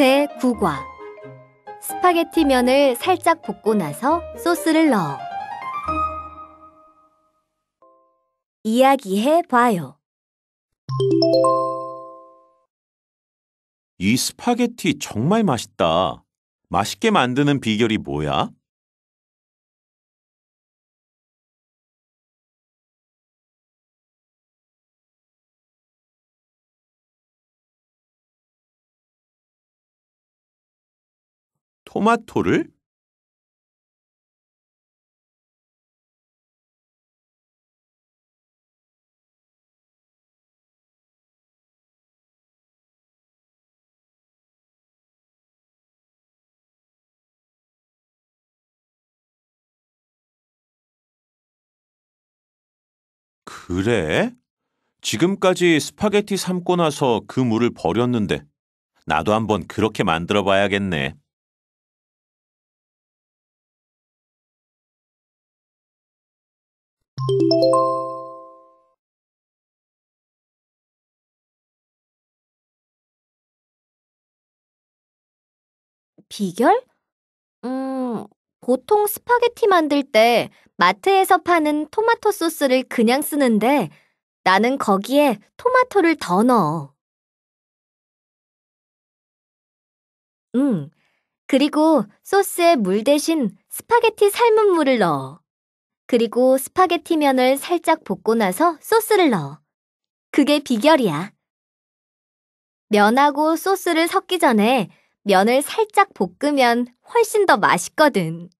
제9과 스파게티 면을 살짝 볶고 나서 소스를 넣어 이야기해 봐요. 이 스파게티 정말 맛있다. 맛있게 만드는 비결이 뭐야? 토마토를 그래? 지금까지 스파게티 삶고 나서 그 물을 버렸는데 나도 한번 그렇게 만들어 봐야겠네. 비결? 음, 보통 스파게티 만들 때 마트에서 파는 토마토 소스를 그냥 쓰는데 나는 거기에 토마토를 더 넣어. 응. 그리고 소스에 물 대신 스파게티 삶은 물을 넣어. 그리고 스파게티 면을 살짝 볶고 나서 소스를 넣어. 그게 비결이야. 면하고 소스를 섞기 전에 면을 살짝 볶으면 훨씬 더 맛있거든.